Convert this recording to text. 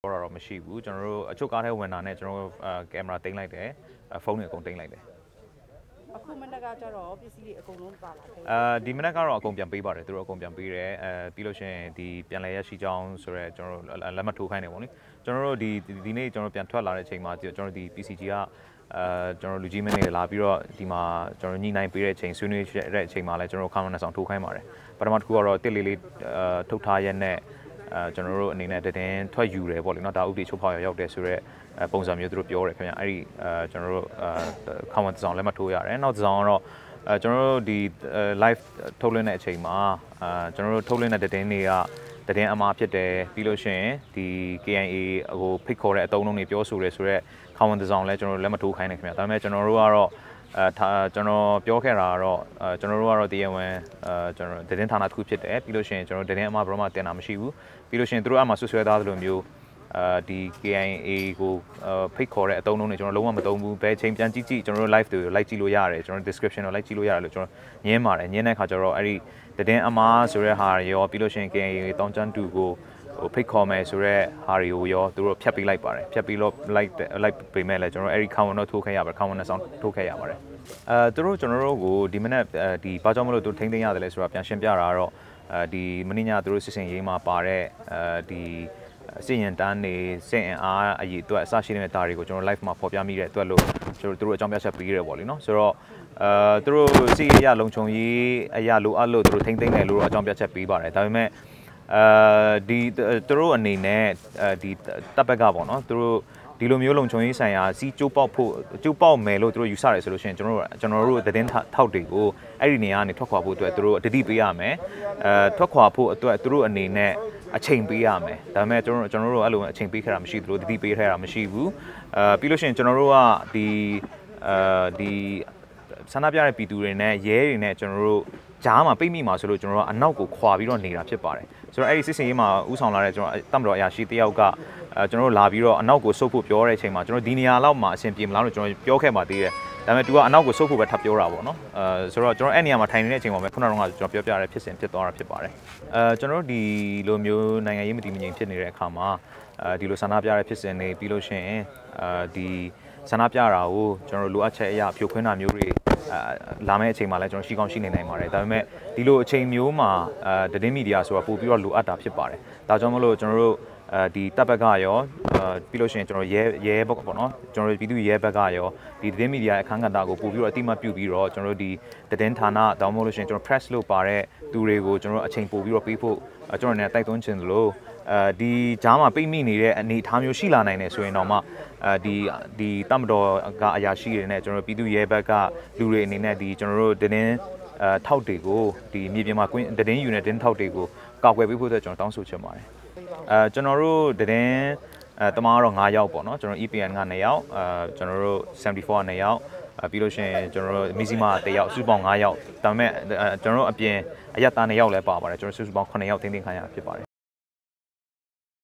ပေါ်တာတော့မရှိဘူးကျွန်တော်တို့အချုပ်ကားထဲဝင်တာနဲ့ကျွန်တော်တို့ကင်မရာတင်လိုက်တယ်ဖုန်းတွေအကုန်တင်လိုက်တယ်အခုမနက်ကကျတော့ပစ္စည်းတွေအကုန်လုံးပါလာတယ်အာဒီမနက်ကတော့အကုန်ပြန်ပေးပါတယ်သူတို့အကုန်ပြန်ပေးတယ်အဲပြီးလို့ရှိရင်ဒီပြန်လဲရရှိကြောင်းဆိုတော့ကျွန်တော်တို့လက်မထိုးခိုင်းတယ်ပေါ့လေကျွန်တော်တို့ဒီဒီနေ့ကျွန်တော်ပြန်ထွက်လာတဲ့အချိန်မှာကျွန်တော်တို့ဒီ PCG ကအဲကျွန်တော်လူကြီးမင်းတွေလာပြီးတော့ဒီမှာကျွန်တော်ညှိနှိုင်းပေးတဲ့အချိန်ဆွေးနွေးတဲ့အချိန်မှာလည်းကျွန်တော်တို့ common နဲ့ဆောင်ထိုးခိုင်းပါတယ်ပထမတစ်ခုကတော့တစ်လေးလေးထုတ်ထားရက်နဲ့အဲကျွန်တော်တို့အနေနဲ့တည်င်းထွက်ယူတယ်ပေါ့လေနော်ဒါဥပဒေချုပ်ဖောက်ရရောက်တယ်ဆိုတော့ပုံစံမျိုးသူတို့ပြောတယ်ခင်ဗျအဲ့ဒီအဲကျွန်တော်တို့ခံဝန်တစောင်းလက်မထိုးရတယ်နောက်တစောင်းကတော့အဲကျွန်တော်တို့ဒီ live ထုတ်လွှင့်တဲ့အချိန်မှာအဲကျွန်တော်တို့ထုတ်လွှင့်တဲ့တည်င်းတွေကတည်င်းအမှားဖြစ်တယ်ပြီးလို့ရှိရင်ဒီ KIA ဟိုဖိတ်ခေါ်တဲ့အတုံးလုံးတွေပြောဆိုရဲဆိုတော့ခံဝန်တစောင်းလည်းကျွန်တော်တို့လက်မထိုးခိုင်းတယ်ခင်ဗျဒါပေမဲ့ကျွန်တော်တို့ကတော့အဲကျွန်တော်ပြောခဲ့တာကတော့ကျွန်တော်တို့ကတော့တရားဝင်အဲကျွန်တော်သတင်းဌာနတစ်ခုဖြစ်တယ်ပြီးလို့ရှိရင်ကျွန်တော်သတင်းအမှဘရောမတင်တာမရှိဘူးပြီးလို့ရှိရင်တို့အမှဆွဆွဲသားသလိုမျိုးအာဒီ KIA ကိုဖိတ်ခေါ်တဲ့အတုံးလုံးတွေကျွန်တော်လုံးဝမတုံးဘူးဘယ်ချိန်ပြန်ကြည့်ကြည့်ကျွန်တော်တို့ live တွေကို like ကြည့်လို့ရတယ်ကျွန်တော် description ကို like ကြည့်လို့ရတယ်လို့ကျွန်တော်ညင်းပါတယ်ညင်းတဲ့ခါကျတော့အဲ့ဒီတည်င်းအမားဆိုတဲ့ဟာရောပြီးလို့ရှိရင် KIA တောင်ချမ်းတူကိုဟိုဖိတ်ခေါ်မယ်ဆိုတော့ဟာတွေကိုရောသူတို့ဖြတ်ပေးလိုက်ပါတယ်ဖြတ်ပေးလို့လိုက်လိုက်ပေးမယ်လဲကျွန်တော်အဲ့ဒီခံဝန်တော့ထိုးခဲ့ရပါတယ်ခံဝန်နဲ့ဆောင်ထိုးခဲ့ရပါတယ်အဲသူတို့ကျွန်တော်တို့ကိုဒီမနေ့ဒီဘာကြောင့်မလို့သူထိန်းသိမ်းရတယ်လဲဆိုတာပြန်ရှင်းပြတာတော့အဲဒီမနေ့ညသူတို့စစ်စင်ရေးမှာပါတဲ့အဲဒီစင်ရင်တန်းနေစင်အင်အားအရေးအတွက်အစရှိနေတဲ့ဒါတွေကိုကျွန်တော် live မှာဖော်ပြမိတဲ့အတွက်လို့ကျွန်တော်တို့အကြောင်းပြချက်ပေးရဲပေါ့လေနော်ဆိုတော့အဲသူတို့စီရလုံခြုံရေးအရာလိုအပ်လို့သူတို့ထိမ့်သိမ့်တယ်လို့တော့အကြောင်းပြချက်ပေးပါတယ်ဒါပေမဲ့အာဒီသူတို့အနေနဲ့ဒီတပ်ဘက်ကပေါ့နော်သူတို့ဒီလိုမျိုးလုံခြုံရေးဆိုင်ရာစီးကျိုးပေါက်ဖို့ကျိုးပေါက်မယ်လို့သူတို့ယူဆတယ်ဆိုလို့ရှိရင်ကျွန်တော်တို့ကျွန်တော်တို့သတင်းထောက်တွေကိုအဲ့ဒီနေရာကနေထွက်ခွာဖို့အတွက်သူတို့တတိပေးရမယ်အဲထွက်ခွာဖို့အတွက်သူတို့အနေနဲ့အချိန်ပေးရမယ်ဒါပေမဲ့ကျွန်တော်တို့ကျွန်တော်တို့အဲ့လိုအချိန်ပေးခဲ့တာမရှိသလိုတတိပေးခဲ့တာမရှိဘူးအဲပြီးလို့ရှိရင်ကျွန်တော်တို့ကဒီအာဒီဆန္ဒပြတဲ့ပြည်သူတွေနဲ့ရဲတွေနဲ့ကျွန်တော်တို့ကြားမှာပိတ်မိမှာဆိုလို့ကျွန်တော်တို့အနောက်ကိုခွာပြီးတော့နေတာဖြစ်ပါတယ်ဆိုတော့အဲ့ဒီစစ်စင်ရေးမှာဥဆောင်လာတဲ့ကျွန်တော်တမတော်အရာရှိတယောက်ကအဲကျွန်တော်တို့လာပြီးတော့အနောက်ကိုဆုတ်ဖို့ပြောတဲ့အချိန်မှာကျွန်တော်ဒီနေရာလောက်မှာအဆင်ပြေမလားလို့ကျွန်တော်ပြောခဲ့ပါသေးတယ်ဒါပေမဲ့ तू ကအနောက်ကိုဆုတ်ဖို့ပဲထပ်ပြောတာပေါ့နော်အဲဆိုတော့ကျွန်တော်အဲ့နေရာမှာထိုင်နေတဲ့အချိန်မှာပဲခုနကကျွန်တော်ပြောပြရတဲ့ဖြစ်စဉ်ဖြစ်သွားတာဖြစ်ပါတယ်အဲကျွန်တော်တို့ဒီလိုမျိုးနိုင်ငံရေးမတည်မငြိမ်ဖြစ်နေတဲ့အခါမှာအဲဒီလိုဆန္ဒပြရတဲ့ဖြစ်စဉ်တွေပြီးလို့ရှိရင်အဲဒီဆန္ဒပြတာကိုကျွန်တော်တို့လိုအပ်ချက်အရာဖြိုခွင်းတာမျိုးတွေလာမယ့်အချိန်မှာလည်းကျွန်တော်ရှိကောင်းရှိနေနိုင်ပါတယ်ဒါပေမဲ့ဒီလိုအချိန်မျိုးမှာအဲသတင်းမီဒီယာဆိုတာပို့ပြီးတော့လိုအပ်တာဖြစ်ပါတယ်ဒါကြောင့်မလို့ကျွန်တော်တို့အဲဒီတပ်ဘက်ကရောပြီးလို့ရှိရင်ကျွန်တော်ရဲရဲဘက်ပေါ့နော်ကျွန်တော်ပြည်သူရဲဘက်ကရောဒီသတင်းမီဒီယာအခန်းကဏ္ဍကိုပို့ပြီးတော့အတိမတ်ပြုပြီးတော့ကျွန်တော်ဒီသတင်းဌာနတောင်းမို့လို့ရှိရင်ကျွန်တော် press လို့ပါတဲ့သူတွေကိုကျွန်တော်အချိန်ပို့ပြီးတော့ပေးဖို့ကျွန်တော်လည်းတိုက်တွန်းချင်သလိုအဲဒီကြားမှာပြိမိနေတဲ့အနေအထားမျိုးရှိလာနိုင်တယ်ဆိုရင်တော့မှအဲဒီဒီတမတော်ကအရာရှိတွေနဲ့ကျွန်တော်ပြည်သူရဲဘက်ကလူတွေအနေနဲ့ဒီကျွန်တော်တို့တင်းအဲထောက်တွေကိုဒီမြေပြင်မှာကွင်းတင်းယူနေတဲ့တင်းထောက်တွေကိုကောက်ွယ်ပေးဖို့အတွက်ကျွန်တော်တောင်းဆိုချင်ပါတယ်အဲကျွန်တော်တို့တင်းအဲတမားကတော့9ယောက်ပေါ့နော်ကျွန်တော် EPN က2ယောက်အဲကျွန်တော်တို့74က2ယောက်ပြီးလို့ရှိရင်ကျွန်တော်တို့မီဇီမာ1ယောက်စုပေါင်း9ယောက်ဒါပေမဲ့ကျွန်တော်တို့အပြင်အရတာ2ယောက်လည်းပါပါတယ်ကျွန်တော်စုစုပေါင်း9ယောက်တင်းတင်းခံရဖြစ်ပါတယ်